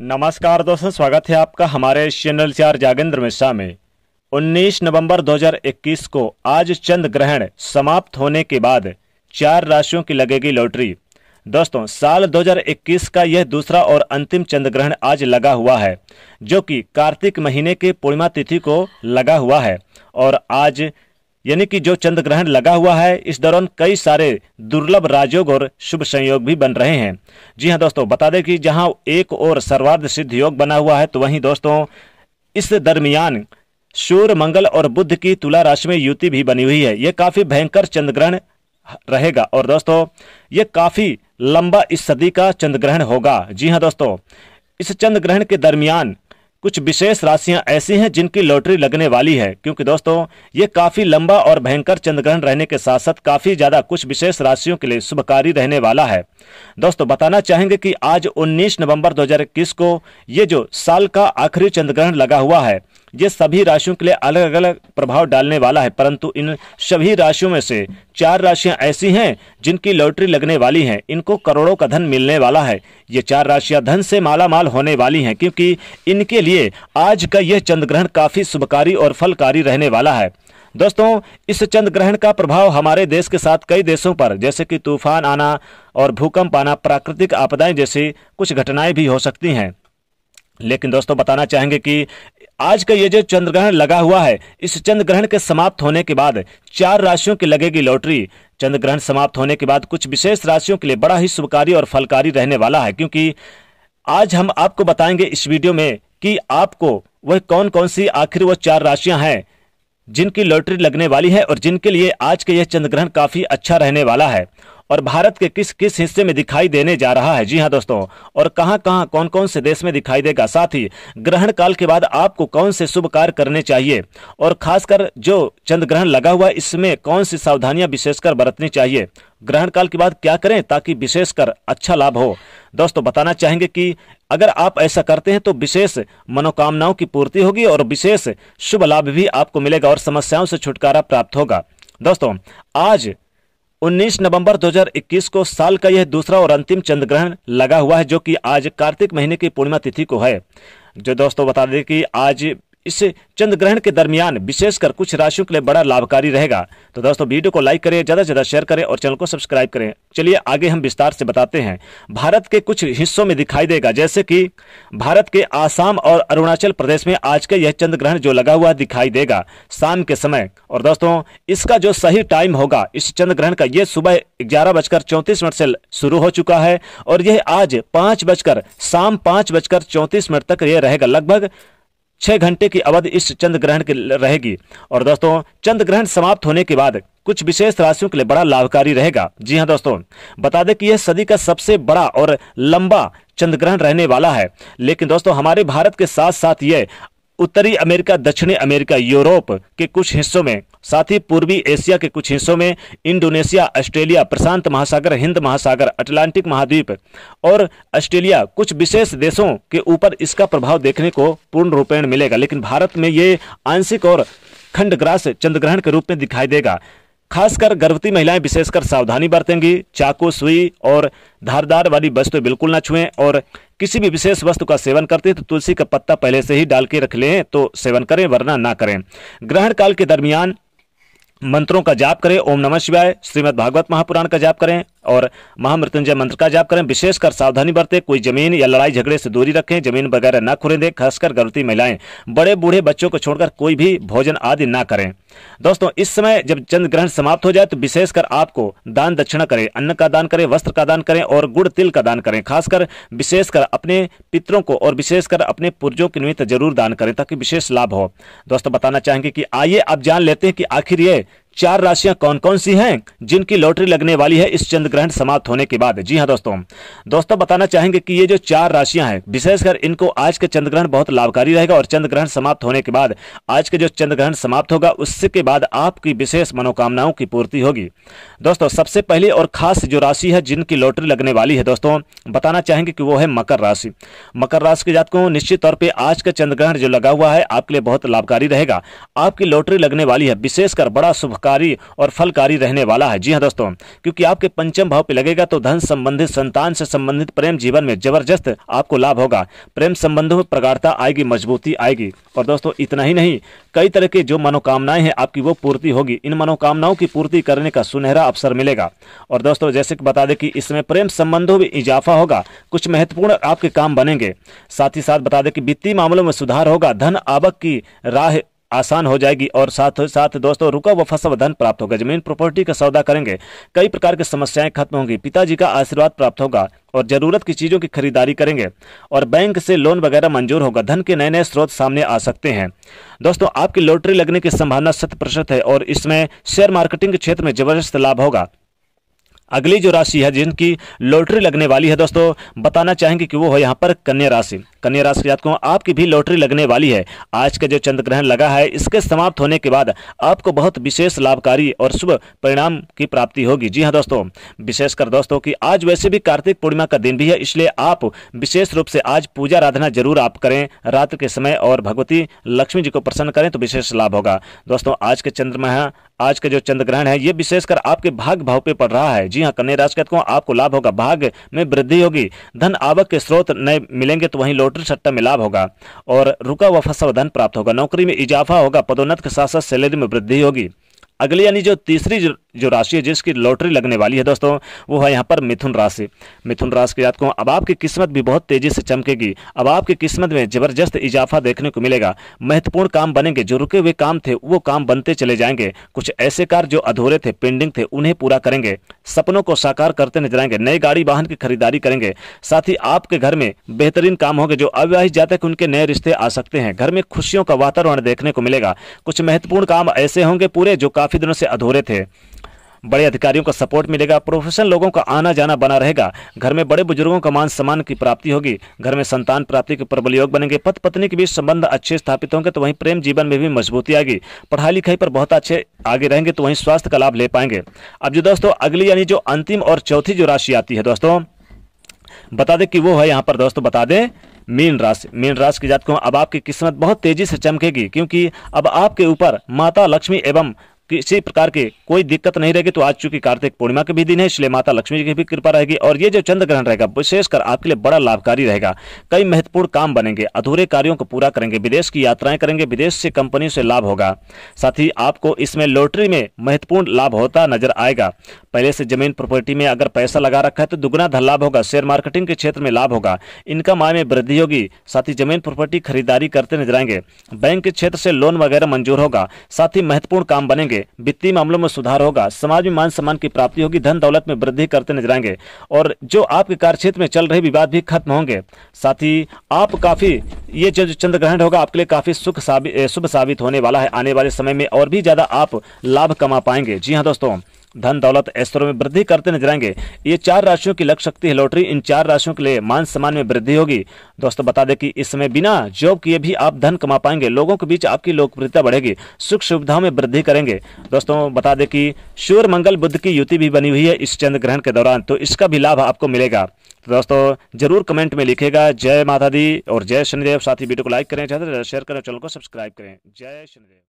नमस्कार दोस्तों स्वागत है आपका हमारे चैनल चार जागेंद्र मिश्रा में 19 नवंबर 2021 को आज चंद्र ग्रहण समाप्त होने के बाद चार राशियों की लगेगी लॉटरी दोस्तों साल 2021 का यह दूसरा और अंतिम चंद्र ग्रहण आज लगा हुआ है जो कि कार्तिक महीने के पूर्णिमा तिथि को लगा हुआ है और आज यानी कि जो चंद्र ग्रहण लगा हुआ है इस दौरान कई सारे दुर्लभ राजयोग और शुभ संयोग भी बन रहे हैं जी हाँ दोस्तों बता दें कि जहाँ एक और सर्वार्ध सिद्ध योग बना हुआ है तो वहीं दोस्तों इस दरमियान सूर्य मंगल और बुद्ध की तुला राशि में युति भी बनी हुई है यह काफी भयंकर चंद्र ग्रहण रहेगा और दोस्तों ये काफी लंबा इस सदी का चंद्र ग्रहण होगा जी हाँ दोस्तों इस चंद्र ग्रहण के दरमियान कुछ विशेष राशियां ऐसी हैं जिनकी लॉटरी लगने वाली है क्योंकि दोस्तों ये काफी लंबा और भयंकर चंद्रग्रहण रहने के साथ साथ काफी ज्यादा कुछ विशेष राशियों के लिए शुभकारी रहने वाला है दोस्तों बताना चाहेंगे कि आज 19 नवंबर 2021 को ये जो साल का आखिरी चंद्रग्रहण लगा हुआ है ये सभी राशियों के लिए अलग अलग प्रभाव डालने वाला है परंतु इन सभी राशियों में से चार राशियां ऐसी हैं जिनकी लॉटरी लगने वाली है इनको करोड़ों का धन मिलने वाला है ये चार राशियां धन से माला माल होने वाली हैं क्योंकि इनके लिए आज का यह चंद्र ग्रहण काफी शुभकारी और फलकारी रहने वाला है दोस्तों इस चंद्र ग्रहण का प्रभाव हमारे देश के साथ कई देशों पर जैसे कि तूफान आना और भूकंप आना प्राकृतिक आपदाएं जैसी कुछ घटनाएं भी हो सकती हैं लेकिन दोस्तों बताना चाहेंगे कि आज का ये जो चंद्र ग्रहण लगा हुआ है इस चंद्र ग्रहण के समाप्त होने के बाद चार राशियों की लगेगी लॉटरी चंद्र ग्रहण समाप्त होने के बाद कुछ विशेष राशियों के लिए बड़ा ही शुभकारी और फलकारी रहने वाला है क्योंकि आज हम आपको बताएंगे इस वीडियो में कि आपको वह कौन कौन सी आखिर वो चार राशियां हैं जिनकी लॉटरी लगने वाली है और जिनके लिए आज का यह चंद्र ग्रहण काफी अच्छा रहने वाला है और भारत के किस किस हिस्से में दिखाई देने जा रहा है जी हाँ दोस्तों और कहाँ कहाँ कौन कौन से देश में दिखाई देगा साथ ही ग्रहण काल के बाद आपको कौन से शुभ कार्य करने चाहिए और खासकर जो चंद्र ग्रहण लगा हुआ इसमें कौन सी सावधानियां विशेषकर बरतनी चाहिए ग्रहण काल के बाद क्या करें ताकि विशेषकर अच्छा लाभ हो दोस्तों बताना चाहेंगे कि अगर आप ऐसा करते हैं तो विशेष मनोकामनाओं की पूर्ति होगी और विशेष शुभ लाभ भी आपको मिलेगा और समस्याओं से छुटकारा प्राप्त होगा दोस्तों आज 19 नवंबर 2021 को साल का यह दूसरा और अंतिम चंद्र ग्रहण लगा हुआ है जो कि आज कार्तिक महीने की पूर्णिमा तिथि को है जो दोस्तों बता दें कि आज इस चंद्र ग्रहण के दरमियान विशेषकर कुछ राशियों के लिए बड़ा लाभकारी रहेगा तो दोस्तों वीडियो को लाइक करें ज़्यादा से ज़्यादा शेयर करें और चैनल को सब्सक्राइब करें चलिए आगे हम विस्तार से बताते हैं भारत के कुछ हिस्सों में दिखाई देगा जैसे कि भारत के आसाम और अरुणाचल प्रदेश में आज का यह चंद्र ग्रहण जो लगा हुआ दिखाई देगा शाम के समय और दोस्तों इसका जो सही टाइम होगा इस चंद्र ग्रहण का यह सुबह ग्यारह बजकर चौंतीस मिनट से शुरू हो चुका है और यह आज पांच बजकर शाम पांच बजकर चौंतीस मिनट तक यह रहेगा लगभग छह घंटे की अवधि इस चंद्र ग्रहण की रहेगी और दोस्तों चंद्र ग्रहण समाप्त होने के बाद कुछ विशेष राशियों के लिए बड़ा लाभकारी रहेगा जी हाँ दोस्तों बता दें कि यह सदी का सबसे बड़ा और लंबा चंद्र ग्रहण रहने वाला है लेकिन दोस्तों हमारे भारत के साथ साथ ये उत्तरी अमेरिका दक्षिणी अमेरिका यूरोप के कुछ हिस्सों में साथ ही पूर्वी एशिया के कुछ हिस्सों में इंडोनेशिया ऑस्ट्रेलिया प्रशांत महासागर हिंद महासागर अटलांटिक महाद्वीप और ऑस्ट्रेलिया कुछ विशेष देशों के ऊपर इसका प्रभाव देखने को पूर्ण रूपेण मिलेगा लेकिन भारत में ये आंशिक और खंडग्रास चंद्रग्रहण के रूप में दिखाई देगा खासकर गर्भवती महिलाएं विशेषकर सावधानी बरतेंगी चाकू सुई और धारदार वाली वस्तु बिल्कुल न छुएं और किसी भी विशेष वस्तु का सेवन करते हैं तो तुलसी का पत्ता पहले से ही डाल के रख लें तो सेवन करें वरना ना करें ग्रहण काल के दरमियान मंत्रों का जाप करें ओम नमः शिवाय श्रीमद् भागवत महापुराण का जाप करें और महामृत्युंजय मंत्र का जाप करें विशेषकर सावधानी बरतें कोई जमीन या लड़ाई झगड़े से दूरी रखें जमीन वगैरह न खुरें दें खासकर गर्भवती महिलाएं बड़े बूढ़े बच्चों को छोड़कर कोई भी भोजन आदि ना करें दोस्तों इस समय जब चंद्र ग्रहण समाप्त हो जाए तो विशेषकर आपको दान दक्षिणा करें अन्न का दान करें वस्त्र का दान करें और गुड़ तिल का दान करें खासकर विशेषकर अपने पितरों को और विशेषकर अपने पुर्जों के निमित्त जरूर दान करें ताकि विशेष लाभ हो दोस्तों बताना चाहेंगे कि आइए आप जान लेते हैं कि आखिर ये चार राशियां कौन कौन सी हैं जिनकी लॉटरी लगने वाली है इस चंद्र ग्रहण समाप्त होने के बाद जी हाँ दोस्तों दोस्तों बताना चाहेंगे कि ये जो चार राशियां हैं विशेषकर इनको आज के चंद्र ग्रहण बहुत लाभकारी रहेगा और चंद्र ग्रहण समाप्त होने के बाद आज के जो चंद्र ग्रहण समाप्त होगा उससे बाद आपकी विशेष मनोकामनाओं की पूर्ति होगी दोस्तों सबसे पहले और खास जो राशि है जिनकी लॉटरी लगने वाली है दोस्तों बताना चाहेंगे कि वो है मकर राशि मकर राशि के जातकों निश्चित तौर पर आज का चंद्र ग्रहण जो लगा हुआ है आपके लिए बहुत लाभकारी रहेगा आपकी लॉटरी लगने वाली है विशेषकर बड़ा शुभ लाभकारी और फलकारी रहने वाला है जी हाँ दोस्तों क्योंकि आपके पंचम भाव पे लगेगा तो धन संबंधित संतान से संबंधित प्रेम जीवन में जबरदस्त आपको लाभ होगा प्रेम संबंधों में प्रगाढ़ता आएगी मजबूती आएगी और दोस्तों इतना ही नहीं कई तरह के जो मनोकामनाएं हैं आपकी वो पूर्ति होगी इन मनोकामनाओं की पूर्ति करने का सुनहरा अवसर मिलेगा और दोस्तों जैसे कि बता दें कि इसमें प्रेम संबंधों में इजाफा होगा कुछ महत्वपूर्ण आपके काम बनेंगे साथ ही साथ बता दें कि वित्तीय मामलों में सुधार होगा धन आवक की राह आसान हो जाएगी और साथ ही साथ दोस्तों रुका व फसल धन प्राप्त होगा जमीन प्रॉपर्टी का सौदा करेंगे कई प्रकार की समस्याएं खत्म होंगी पिताजी का आशीर्वाद प्राप्त होगा और जरूरत की चीजों की खरीदारी करेंगे और बैंक से लोन वगैरह मंजूर होगा धन के नए नए स्रोत सामने आ सकते हैं दोस्तों आपकी लॉटरी लगने की संभावना शत प्रतिशत है और इसमें शेयर मार्केटिंग के क्षेत्र में जबरदस्त लाभ होगा अगली जो राशि है जिनकी लॉटरी लगने वाली है दोस्तों बताना चाहेंगे कि वो है यहाँ पर कन्या राशि कन्या राशि के जातकों आपकी भी लॉटरी लगने वाली है आज का जो चंद्र ग्रहण लगा है इसके समाप्त होने के बाद आपको बहुत विशेष लाभकारी और शुभ परिणाम की प्राप्ति होगी जी हाँ दोस्तों विशेषकर दोस्तों की आज वैसे भी कार्तिक पूर्णिमा का दिन भी है इसलिए आप विशेष रूप से आज पूजा आराधना जरूर आप करें रात्र के समय और भगवती लक्ष्मी जी को प्रसन्न करें तो विशेष लाभ होगा दोस्तों आज के चंद्रमा आज का जो चंद्र ग्रहण है ये विशेषकर आपके भाग भाव पे पड़ रहा है जी हाँ कन्या राशि आपको लाभ होगा भाग में वृद्धि होगी धन आवक के स्रोत नए मिलेंगे तो वहीं लौट मोटर सट्टा में लाभ होगा और रुका हुआ फसल धन प्राप्त होगा नौकरी में इजाफा होगा पदोन्नत के साथ साथ सैलरी में वृद्धि होगी अगली यानी जो तीसरी जो, राशि है जिसकी लॉटरी लगने वाली है दोस्तों वो है यहाँ पर मिथुन राशि मिथुन राशि की याद को अब आपकी किस्मत भी बहुत तेजी से चमकेगी अब आपकी किस्मत में जबरदस्त इजाफा देखने को मिलेगा महत्वपूर्ण काम बनेंगे जो रुके हुए काम थे वो काम बनते चले जाएंगे कुछ ऐसे कार्य जो अधूरे थे पेंडिंग थे उन्हें पूरा करेंगे सपनों को साकार करते नजर आएंगे नए गाड़ी वाहन की खरीदारी करेंगे साथ ही आपके घर में बेहतरीन काम होंगे जो अविवाहित जातक उनके नए रिश्ते आ सकते हैं घर में खुशियों का वातावरण देखने को मिलेगा कुछ महत्वपूर्ण काम ऐसे होंगे पूरे जो काम काफ़ी दिनों से अधूरे थे बड़े अधिकारियों का सपोर्ट मिलेगा प्रोफेशनल लोगों का आना जाना बना रहेगा घर में बड़े बुजुर्गों का मान सम्मान की प्राप्ति होगी घर में संतान प्राप्ति के प्रबल योग बनेंगे पति पत्नी के बीच संबंध अच्छे स्थापित होंगे तो वहीं प्रेम जीवन में भी मजबूती आएगी पढ़ाई लिखाई पर बहुत अच्छे आगे रहेंगे तो वहीं स्वास्थ्य का लाभ ले पाएंगे अब जो दोस्तों अगली यानी जो अंतिम और चौथी जो राशि आती है दोस्तों बता दें कि वो है यहाँ पर दोस्तों बता दें मीन राशि मीन राशि के जातकों अब आपकी किस्मत बहुत तेजी से चमकेगी क्योंकि अब आपके ऊपर माता लक्ष्मी एवं किसी प्रकार की कोई दिक्कत नहीं रहेगी तो आज चूंकि कार्तिक पूर्णिमा के भी दिन है इसलिए माता लक्ष्मी जी की भी कृपा रहेगी और ये जो चंद्र ग्रहण रहेगा विशेषकर आपके लिए बड़ा लाभकारी रहेगा कई महत्वपूर्ण काम बनेंगे अधूरे कार्यों को पूरा करेंगे विदेश की यात्राएं करेंगे विदेश से कंपनियों से लाभ होगा साथ ही आपको इसमें लॉटरी में महत्वपूर्ण लाभ होता नजर आएगा पहले से जमीन प्रॉपर्टी में अगर पैसा लगा रखा है तो दुगुना धन लाभ होगा शेयर मार्केटिंग के क्षेत्र में लाभ होगा इनकम आय में वृद्धि होगी साथ ही जमीन प्रॉपर्टी खरीदारी करते नजर आएंगे बैंक के क्षेत्र से लोन वगैरह मंजूर होगा साथ ही महत्वपूर्ण काम बनेंगे करेंगे वित्तीय मामलों में सुधार होगा समाज में मान सम्मान की प्राप्ति होगी धन दौलत में वृद्धि करते नजर आएंगे और जो आपके कार्यक्षेत्र में चल रहे विवाद भी खत्म होंगे साथ ही आप काफी ये जो चंद्र ग्रहण होगा आपके लिए काफी सुख साबित शुभ साबित होने वाला है आने वाले समय में और भी ज्यादा आप लाभ कमा पाएंगे जी हाँ दोस्तों धन दौलत स्तरों में वृद्धि करते नजर आएंगे ये चार राशियों की लग सकती है लॉटरी इन चार राशियों के लिए मान सम्मान में वृद्धि होगी दोस्तों बता दें कि इस समय बिना जॉब किए भी आप धन कमा पाएंगे लोगों के बीच आपकी लोकप्रियता बढ़ेगी सुख सुविधाओं में वृद्धि करेंगे दोस्तों बता दें कि सूर्य मंगल बुद्ध की युति भी बनी हुई है इस चंद्र ग्रहण के दौरान तो इसका भी लाभ आपको मिलेगा तो दोस्तों जरूर कमेंट में लिखेगा जय माता दी और जय शनिदेव साथ ही वीडियो को लाइक करें शेयर करें चैनल को सब्सक्राइब करें जय शनिदेव